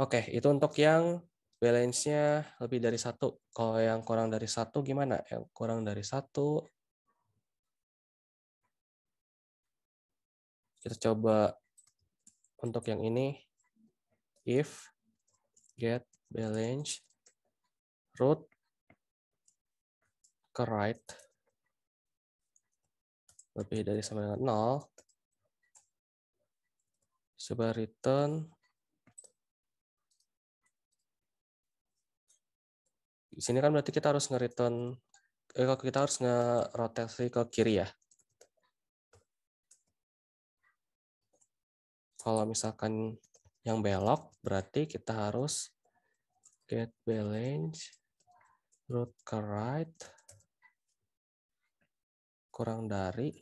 Oke, itu untuk yang balance-nya lebih dari satu. Kalau yang kurang dari satu gimana? Yang kurang dari satu, kita coba untuk yang ini, if get balance root ke right lebih dari sama dengan 0, coba return di sini kan berarti kita harus nge-return eh, kita harus nge ke kiri ya. Kalau misalkan yang belok berarti kita harus get balance root ke right kurang dari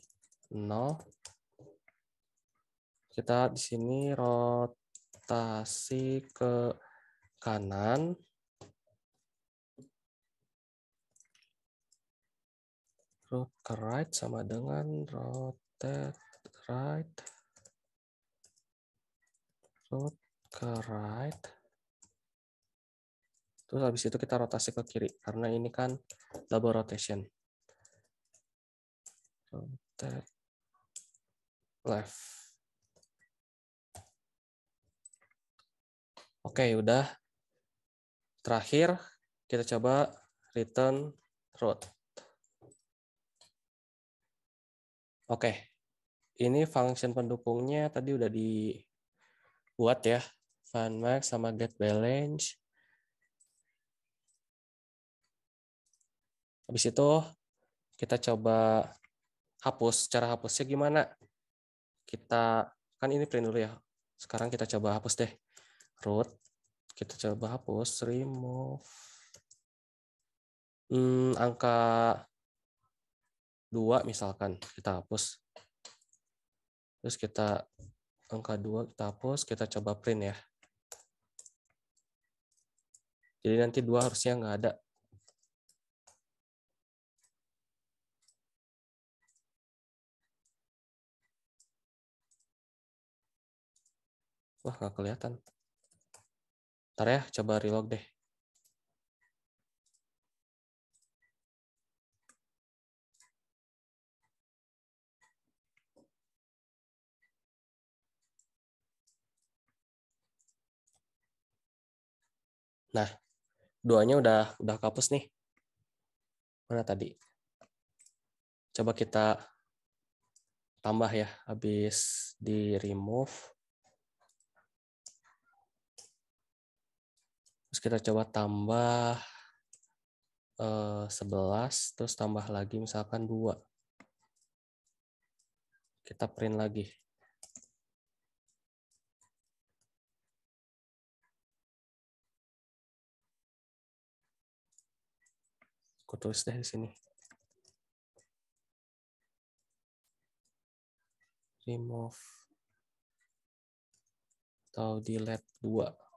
0 kita di sini rotasi ke kanan. Root ke right sama dengan rotate right. Root ke right. Terus habis itu kita rotasi ke kiri karena ini kan double rotation. Rotate left. Oke, udah. Terakhir, kita coba return root. Oke, ini function pendukungnya tadi udah dibuat ya. max sama get balance. Habis itu kita coba hapus. Cara hapusnya gimana? Kita kan ini print dulu ya. Sekarang kita coba hapus deh root kita coba hapus remove hmm, angka dua misalkan kita hapus terus kita angka dua kita hapus kita coba print ya jadi nanti dua harusnya nggak ada Wah, nggak kelihatan. Ntar ya, coba reload deh. Nah, duanya udah udah kapus nih. Mana tadi? Coba kita tambah ya, habis di remove Terus kita coba tambah eh, 11, terus tambah lagi misalkan dua Kita print lagi. Aku tulis deh di sini. Remove atau delete 2.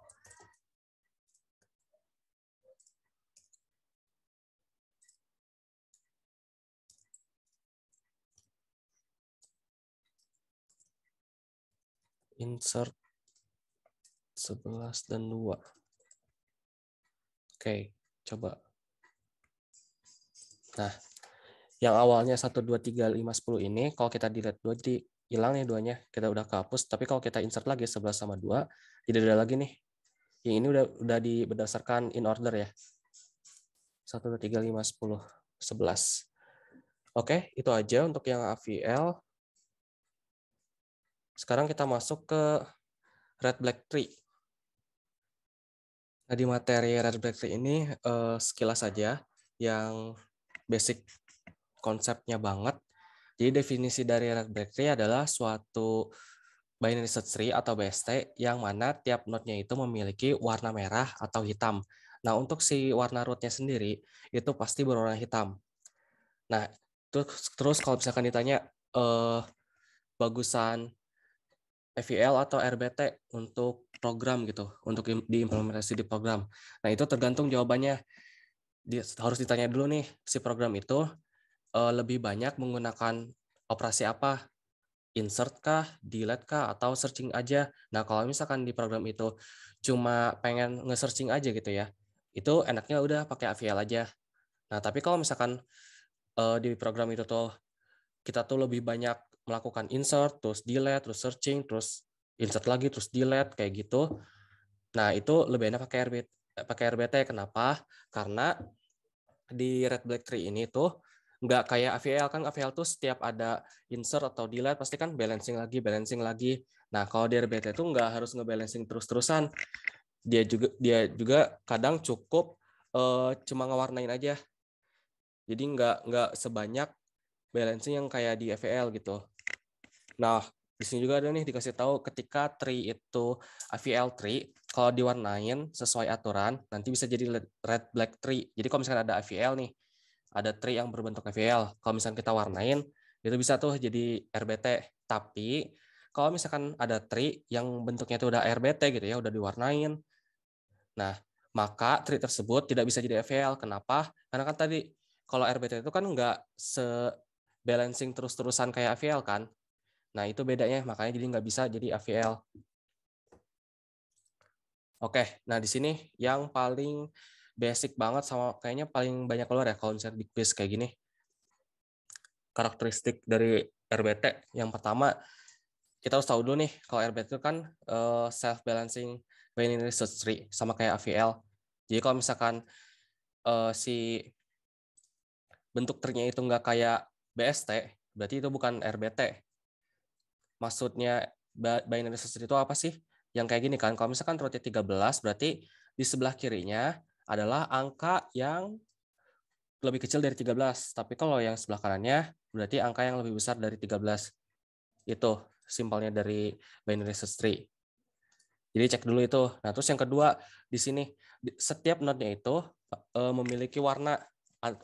insert 11 dan 2. Oke, coba. Nah, yang awalnya 1, 2, 3, 5, 10 ini, kalau kita delete 2, jadi hilang nih duanya. Kita udah kehapus, tapi kalau kita insert lagi 11 sama 2, jadi ada lagi nih. Yang ini udah udah di berdasarkan in order ya. 1, 2, 3, 5, 10, 11. Oke, itu aja untuk yang AVL. Sekarang kita masuk ke Red Black Tree. Nah, di materi Red Black Tree ini uh, sekilas saja yang basic konsepnya banget. Jadi definisi dari Red Black Tree adalah suatu binary search tree atau BST yang mana tiap node-nya itu memiliki warna merah atau hitam. Nah, untuk si warna root-nya sendiri itu pasti berwarna hitam. Nah, terus, terus kalau misalkan ditanya eh, bagusan FIL atau RBT untuk program gitu, untuk diimplementasi di program. Nah itu tergantung jawabannya. Di, harus ditanya dulu nih si program itu uh, lebih banyak menggunakan operasi apa, insert kah, delete kah, atau searching aja. Nah kalau misalkan di program itu cuma pengen nge-searching aja gitu ya, itu enaknya udah pakai AVL aja. Nah tapi kalau misalkan uh, di program itu tuh kita tuh lebih banyak melakukan insert, terus delete, terus searching, terus insert lagi, terus delete kayak gitu. Nah, itu lebih enak pakai RBT. Pakai RBT kenapa? Karena di Red Black Tree ini tuh nggak kayak AVL kan AVL tuh setiap ada insert atau delete pasti kan balancing lagi balancing lagi nah kalau di RBT itu nggak harus ngebalancing terus terusan dia juga dia juga kadang cukup uh, cuma ngewarnain aja jadi nggak nggak sebanyak balancing yang kayak di AVL gitu Nah, di sini juga ada nih dikasih tahu ketika tree itu AVL tree kalau diwarnain sesuai aturan nanti bisa jadi red black tree. Jadi kalau misalkan ada AVL nih, ada tree yang berbentuk AVL. Kalau misalkan kita warnain itu bisa tuh jadi RBT. Tapi kalau misalkan ada tree yang bentuknya itu udah RBT gitu ya, udah diwarnain. Nah, maka tree tersebut tidak bisa jadi AVL. Kenapa? Karena kan tadi kalau RBT itu kan nggak se balancing terus-terusan kayak AVL kan. Nah, itu bedanya, makanya jadi nggak bisa jadi AVL. Oke, nah di sini yang paling basic banget sama kayaknya paling banyak keluar ya kalau misalnya di quiz kayak gini. Karakteristik dari RBT. Yang pertama, kita harus tahu dulu nih, kalau RBT itu kan eh, self-balancing binary search tree, sama kayak AVL. Jadi kalau misalkan eh, si bentuk tree itu nggak kayak BST, berarti itu bukan RBT maksudnya binary search itu apa sih? Yang kayak gini kan, kalau misalkan rootnya 13, berarti di sebelah kirinya adalah angka yang lebih kecil dari 13. Tapi kalau yang sebelah kanannya, berarti angka yang lebih besar dari 13. Itu simpelnya dari binary search tree. Jadi cek dulu itu. Nah, terus yang kedua di sini setiap node-nya itu e, memiliki warna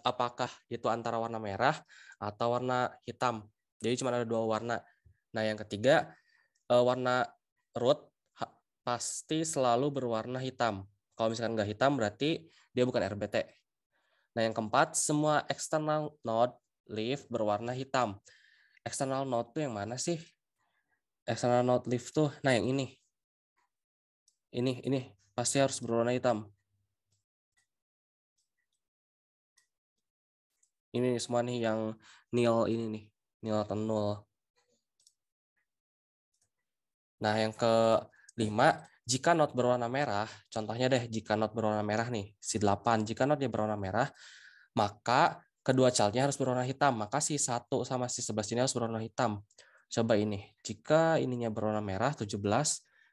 apakah itu antara warna merah atau warna hitam. Jadi cuma ada dua warna. Nah, yang ketiga, eh, warna root pasti selalu berwarna hitam. Kalau misalkan nggak hitam, berarti dia bukan RBT. Nah, yang keempat, semua external node leaf berwarna hitam. External node tuh yang mana sih? External node leaf tuh, nah yang ini. Ini, ini. Pasti harus berwarna hitam. Ini semua nih yang nil ini nih. Nil atau nol. Nah, yang ke lima jika not berwarna merah, contohnya deh jika not berwarna merah nih, si 8, jika not notnya berwarna merah, maka kedua calnya harus berwarna hitam, maka si 1 sama si 11 ini harus berwarna hitam. Coba ini, jika ininya berwarna merah 17,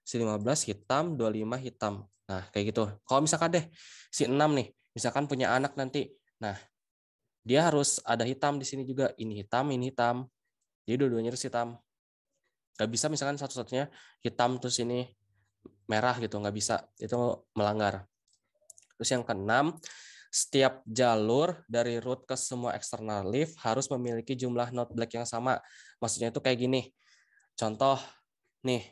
si 15 hitam, 25 hitam. Nah, kayak gitu. Kalau misalkan deh si 6 nih, misalkan punya anak nanti. Nah, dia harus ada hitam di sini juga. Ini hitam, ini hitam. Jadi dua-duanya harus hitam nggak bisa misalkan satu-satunya hitam terus ini merah gitu nggak bisa itu melanggar terus yang keenam setiap jalur dari root ke semua external leaf harus memiliki jumlah node black yang sama maksudnya itu kayak gini contoh nih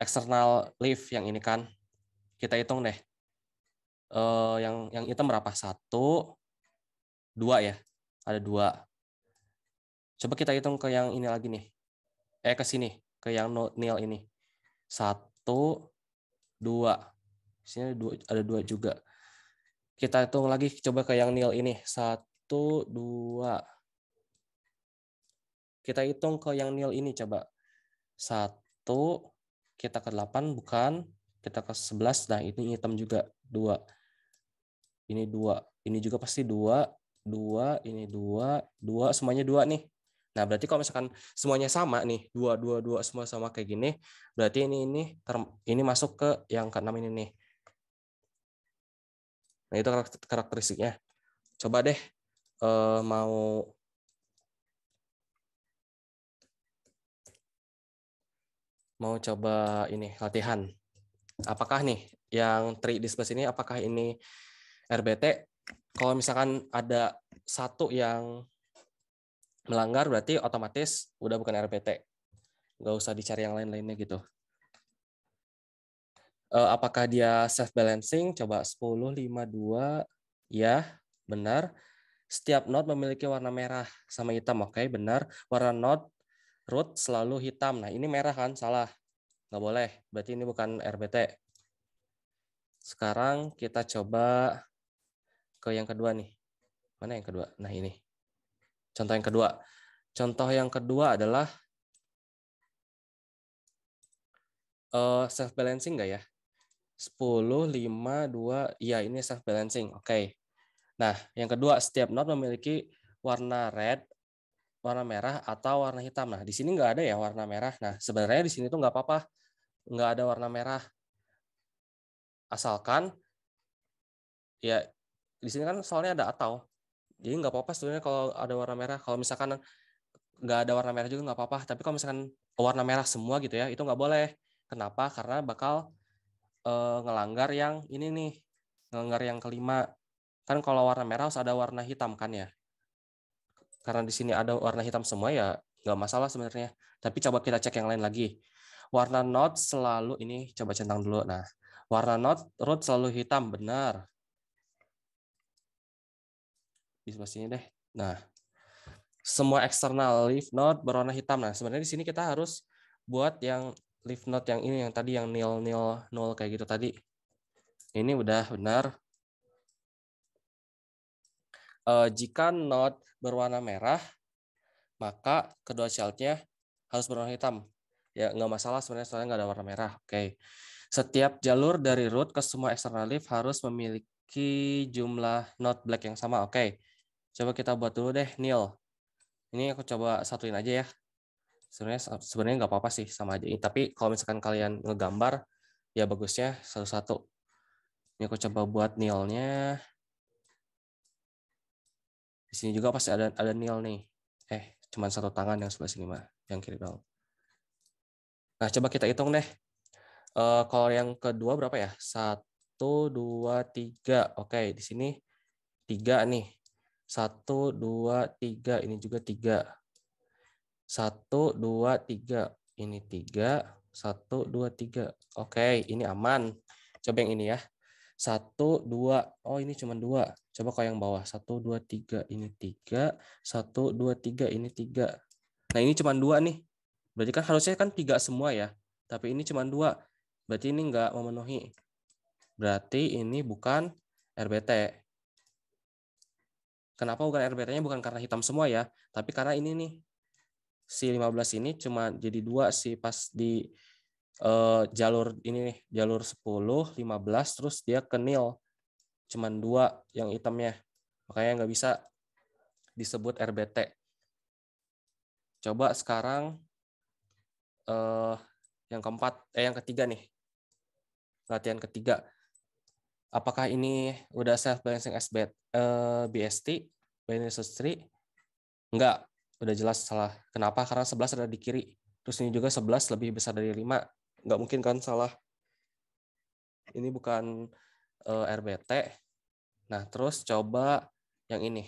external leaf yang ini kan kita hitung deh uh, yang yang hitam berapa satu dua ya ada dua coba kita hitung ke yang ini lagi nih eh ke sini ke yang nil ini satu dua sini ada dua, ada dua juga kita hitung lagi coba ke yang nil ini satu dua kita hitung ke yang nil ini coba satu kita ke delapan bukan kita ke sebelas nah ini hitam juga dua ini dua ini juga pasti dua dua ini dua dua semuanya dua nih Nah, berarti kalau misalkan semuanya sama nih, dua dua dua semua sama kayak gini, berarti ini ini term, ini masuk ke yang keenam ini nih. Nah, itu karakteristiknya. Coba deh eh, mau mau coba ini latihan. Apakah nih yang tri display ini apakah ini RBT? Kalau misalkan ada satu yang melanggar berarti otomatis udah bukan RPT. Nggak usah dicari yang lain-lainnya gitu. Eh, apakah dia self-balancing? Coba 10, 5, 2. Ya, benar. Setiap node memiliki warna merah sama hitam. Oke, benar. Warna node root selalu hitam. Nah, ini merah kan? Salah. Nggak boleh. Berarti ini bukan RPT. Sekarang kita coba ke yang kedua nih. Mana yang kedua? Nah, ini. Contoh yang kedua. Contoh yang kedua adalah uh, eh, self balancing enggak ya? 10 5 2 ya ini self balancing. Oke. Okay. Nah, yang kedua setiap not memiliki warna red, warna merah atau warna hitam. Nah, di sini nggak ada ya warna merah. Nah, sebenarnya di sini tuh nggak apa-apa. Nggak ada warna merah. Asalkan ya di sini kan soalnya ada atau jadi nggak apa-apa sebenarnya kalau ada warna merah kalau misalkan nggak ada warna merah juga nggak apa-apa tapi kalau misalkan warna merah semua gitu ya itu nggak boleh kenapa karena bakal uh, ngelanggar yang ini nih ngelanggar yang kelima kan kalau warna merah harus ada warna hitam kan ya karena di sini ada warna hitam semua ya nggak masalah sebenarnya tapi coba kita cek yang lain lagi warna not selalu ini coba centang dulu nah warna not root selalu hitam benar pastinya deh. Nah, semua eksternal leaf node berwarna hitam. Nah, sebenarnya di sini kita harus buat yang leaf node yang ini yang tadi yang nil nil nol kayak gitu tadi. Ini udah benar. E, jika node berwarna merah, maka kedua childnya harus berwarna hitam. Ya nggak masalah sebenarnya soalnya nggak ada warna merah. Oke. Okay. Setiap jalur dari root ke semua eksternal leaf harus memiliki jumlah node black yang sama. Oke. Okay. Coba kita buat dulu deh, nil. Ini aku coba satuin aja ya. Sebenarnya sebenarnya nggak apa-apa sih sama aja. ini Tapi kalau misalkan kalian ngegambar, ya bagusnya satu-satu. Ini aku coba buat nilnya. Di sini juga pasti ada ada nil nih. Eh, cuman satu tangan yang sebelah sini mah, yang kiri dong. Nah, coba kita hitung deh. Uh, kalau yang kedua berapa ya? Satu, dua, tiga. Oke, di sini tiga nih. Satu, dua, tiga. Ini juga tiga. Satu, dua, tiga. Ini tiga. Satu, dua, tiga. Oke, ini aman. Coba yang ini ya. Satu, dua. Oh, ini cuma dua. Coba kau yang bawah. Satu, dua, tiga. Ini tiga. Satu, dua, tiga. Ini tiga. Nah, ini cuma dua nih. Berarti kan harusnya kan tiga semua ya. Tapi ini cuma dua. Berarti ini nggak memenuhi. Berarti ini bukan RBT. Kenapa ukuran RBT-nya bukan karena hitam semua ya, tapi karena ini nih si 15 ini cuma jadi dua sih pas di uh, jalur ini nih, jalur 10, 15 terus dia ke nil. Cuman dua yang hitamnya. Makanya nggak bisa disebut RBT. Coba sekarang eh, yang keempat eh yang ketiga nih. Latihan ketiga. Apakah ini udah self balancing SBT Eh, BST Binary Search Tree enggak udah jelas salah kenapa karena 11 ada di kiri terus ini juga 11 lebih besar dari 5 Enggak mungkin kan salah ini bukan uh, eh, RBT nah terus coba yang ini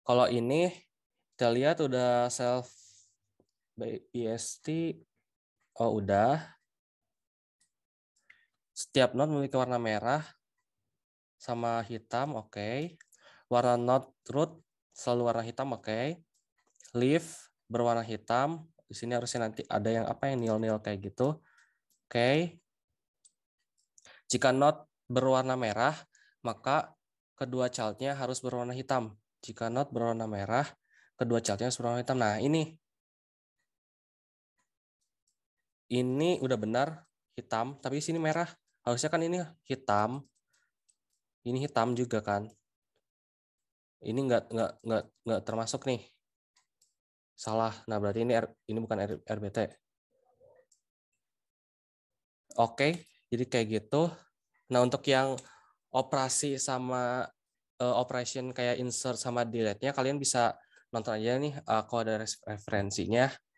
kalau ini kita lihat udah self BST oh udah setiap node memiliki warna merah sama hitam, oke. Okay. Warna not root selalu warna hitam, oke. Okay. Leaf berwarna hitam. Di sini harusnya nanti ada yang apa yang nil-nil kayak gitu. Oke. Okay. Jika not berwarna merah, maka kedua childnya harus berwarna hitam. Jika not berwarna merah, kedua childnya harus berwarna hitam. Nah, ini. Ini udah benar hitam, tapi di sini merah. Harusnya kan ini hitam, ini hitam juga kan ini nggak nggak nggak nggak termasuk nih salah nah berarti ini R, ini bukan R, RBT oke jadi kayak gitu nah untuk yang operasi sama uh, operation kayak insert sama delete nya kalian bisa nonton aja nih aku eh, ada referensinya